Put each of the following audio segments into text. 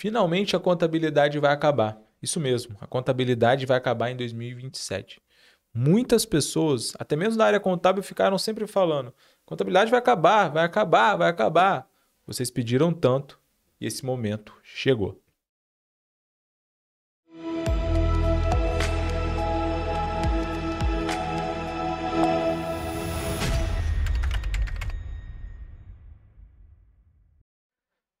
Finalmente a contabilidade vai acabar. Isso mesmo, a contabilidade vai acabar em 2027. Muitas pessoas, até mesmo da área contábil, ficaram sempre falando: contabilidade vai acabar, vai acabar, vai acabar. Vocês pediram tanto e esse momento chegou.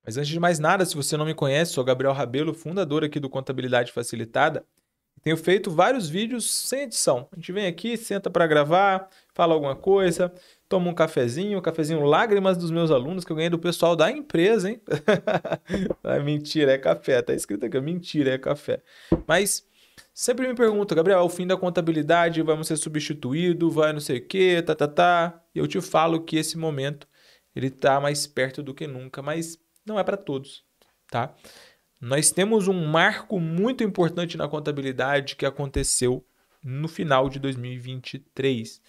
Mas antes de mais nada, se você não me conhece, sou Gabriel Rabelo, fundador aqui do Contabilidade Facilitada. Tenho feito vários vídeos sem edição. A gente vem aqui, senta para gravar, fala alguma coisa, toma um cafezinho, um cafezinho lágrimas dos meus alunos que eu ganhei do pessoal da empresa, hein? Ah, mentira, é café, tá escrito aqui, mentira, é café. Mas sempre me pergunta, Gabriel, o fim da contabilidade, vamos ser substituído, vai não sei o quê, tá, tá, tá. E eu te falo que esse momento ele tá mais perto do que nunca, mas não é para todos, tá? Nós temos um marco muito importante na contabilidade que aconteceu no final de 2023,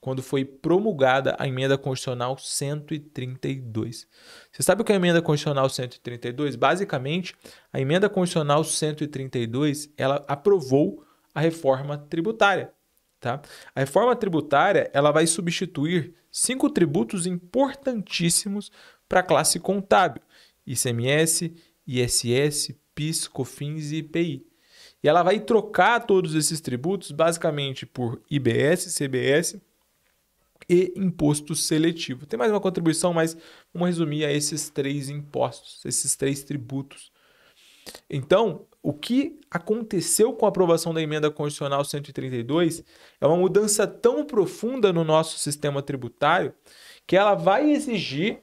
quando foi promulgada a emenda constitucional 132. Você sabe o que é a emenda constitucional 132? Basicamente, a emenda constitucional 132, ela aprovou a reforma tributária, tá? A reforma tributária, ela vai substituir cinco tributos importantíssimos para a classe contábil. ICMS, ISS, PIS, COFINS e IPI. E ela vai trocar todos esses tributos basicamente por IBS, CBS e imposto seletivo. Tem mais uma contribuição, mas vamos resumir a esses três impostos, esses três tributos. Então, o que aconteceu com a aprovação da emenda constitucional 132 é uma mudança tão profunda no nosso sistema tributário que ela vai exigir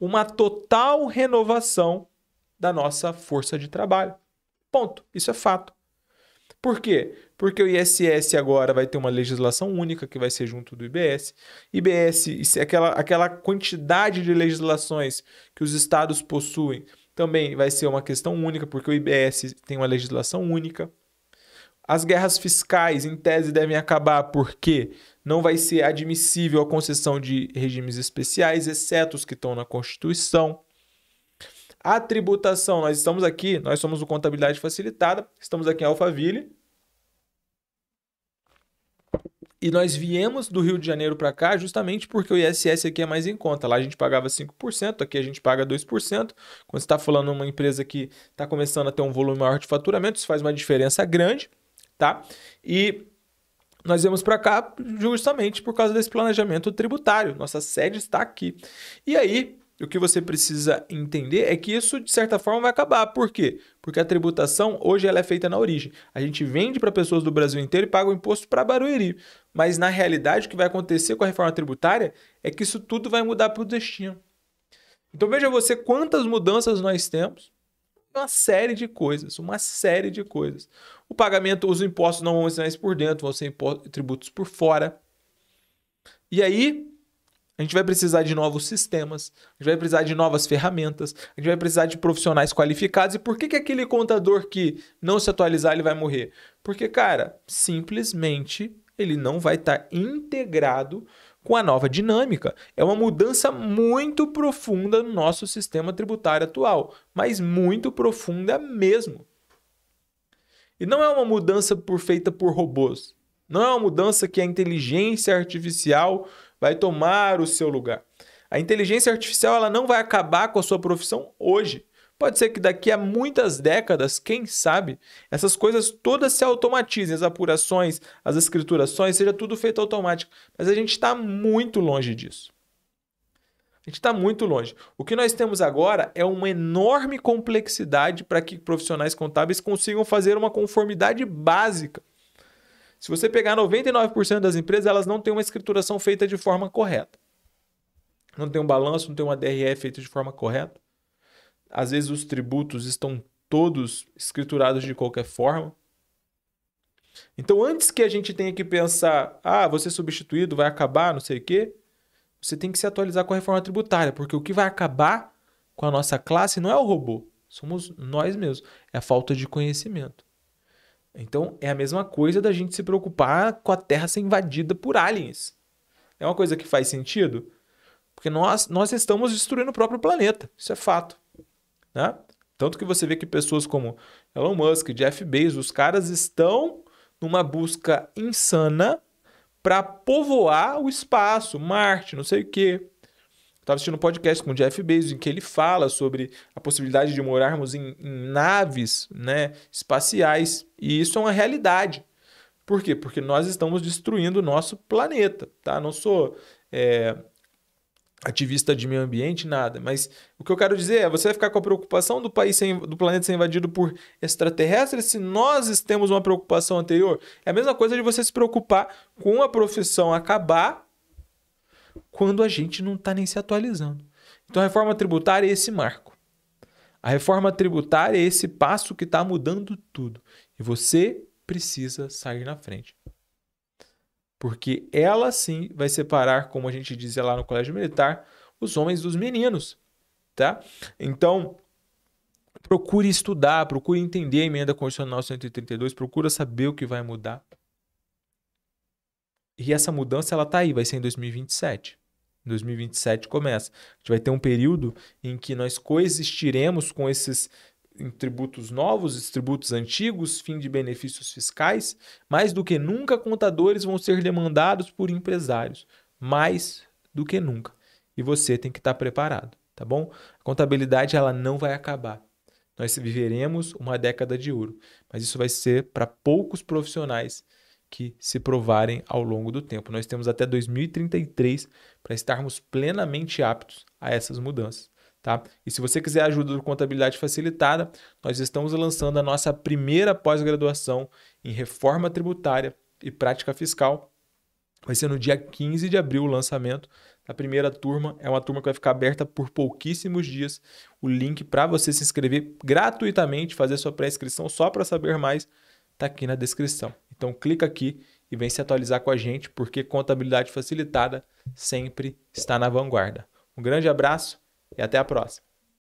uma total renovação da nossa força de trabalho. Ponto. Isso é fato. Por quê? Porque o ISS agora vai ter uma legislação única que vai ser junto do IBS. IBS, aquela, aquela quantidade de legislações que os estados possuem também vai ser uma questão única, porque o IBS tem uma legislação única. As guerras fiscais, em tese, devem acabar porque não vai ser admissível a concessão de regimes especiais, exceto os que estão na Constituição. A tributação, nós estamos aqui, nós somos o Contabilidade Facilitada, estamos aqui em Alphaville. E nós viemos do Rio de Janeiro para cá justamente porque o ISS aqui é mais em conta. Lá a gente pagava 5%, aqui a gente paga 2%. Quando você está falando uma empresa que está começando a ter um volume maior de faturamento, isso faz uma diferença grande tá? E nós viemos para cá justamente por causa desse planejamento tributário. Nossa sede está aqui. E aí, o que você precisa entender é que isso, de certa forma, vai acabar. Por quê? Porque a tributação hoje ela é feita na origem. A gente vende para pessoas do Brasil inteiro e paga o imposto para Barueri. Mas, na realidade, o que vai acontecer com a reforma tributária é que isso tudo vai mudar para o destino. Então, veja você quantas mudanças nós temos uma série de coisas, uma série de coisas. O pagamento, os impostos não vão ser mais por dentro, vão ser impostos, tributos por fora. E aí, a gente vai precisar de novos sistemas, a gente vai precisar de novas ferramentas, a gente vai precisar de profissionais qualificados. E por que, que aquele contador que não se atualizar, ele vai morrer? Porque, cara, simplesmente ele não vai estar tá integrado com a nova dinâmica, é uma mudança muito profunda no nosso sistema tributário atual, mas muito profunda mesmo. E não é uma mudança por, feita por robôs. Não é uma mudança que a inteligência artificial vai tomar o seu lugar. A inteligência artificial ela não vai acabar com a sua profissão hoje. Pode ser que daqui a muitas décadas, quem sabe, essas coisas todas se automatizem, as apurações, as escriturações, seja tudo feito automático. Mas a gente está muito longe disso. A gente está muito longe. O que nós temos agora é uma enorme complexidade para que profissionais contábeis consigam fazer uma conformidade básica. Se você pegar 99% das empresas, elas não têm uma escrituração feita de forma correta. Não tem um balanço, não tem uma DRE feita de forma correta. Às vezes os tributos estão todos escriturados de qualquer forma. Então, antes que a gente tenha que pensar, ah, você substituído, vai acabar, não sei o quê, você tem que se atualizar com a reforma tributária, porque o que vai acabar com a nossa classe não é o robô, somos nós mesmos, é a falta de conhecimento. Então, é a mesma coisa da gente se preocupar com a Terra ser invadida por aliens. É uma coisa que faz sentido? Porque nós, nós estamos destruindo o próprio planeta. Isso é fato. Né? Tanto que você vê que pessoas como Elon Musk, Jeff Bezos, os caras estão numa busca insana para povoar o espaço, Marte, não sei o quê. Estava assistindo um podcast com o Jeff Bezos em que ele fala sobre a possibilidade de morarmos em, em naves né, espaciais. E isso é uma realidade. Por quê? Porque nós estamos destruindo o nosso planeta. Tá? Não sou é, ativista de meio ambiente, nada. Mas o que eu quero dizer é, você vai ficar com a preocupação do país sem, do planeta ser invadido por extraterrestres se nós temos uma preocupação anterior? É a mesma coisa de você se preocupar com a profissão acabar quando a gente não está nem se atualizando. Então a reforma tributária é esse marco. A reforma tributária é esse passo que está mudando tudo. E você precisa sair na frente. Porque ela sim vai separar, como a gente dizia lá no colégio militar, os homens dos meninos, tá? Então, procure estudar, procure entender a emenda constitucional 132, procura saber o que vai mudar. E essa mudança ela tá aí, vai ser em 2027. 2027 começa. A gente vai ter um período em que nós coexistiremos com esses em tributos novos, tributos antigos, fim de benefícios fiscais. Mais do que nunca, contadores vão ser demandados por empresários. Mais do que nunca. E você tem que estar preparado, tá bom? A contabilidade ela não vai acabar. Nós viveremos uma década de ouro, mas isso vai ser para poucos profissionais que se provarem ao longo do tempo. Nós temos até 2033 para estarmos plenamente aptos a essas mudanças. Tá? E se você quiser ajuda do Contabilidade Facilitada, nós estamos lançando a nossa primeira pós-graduação em Reforma Tributária e Prática Fiscal. Vai ser no dia 15 de abril o lançamento. da primeira turma é uma turma que vai ficar aberta por pouquíssimos dias. O link para você se inscrever gratuitamente, fazer sua pré-inscrição só para saber mais, está aqui na descrição. Então clica aqui e vem se atualizar com a gente, porque contabilidade facilitada sempre está na vanguarda. Um grande abraço e até a próxima.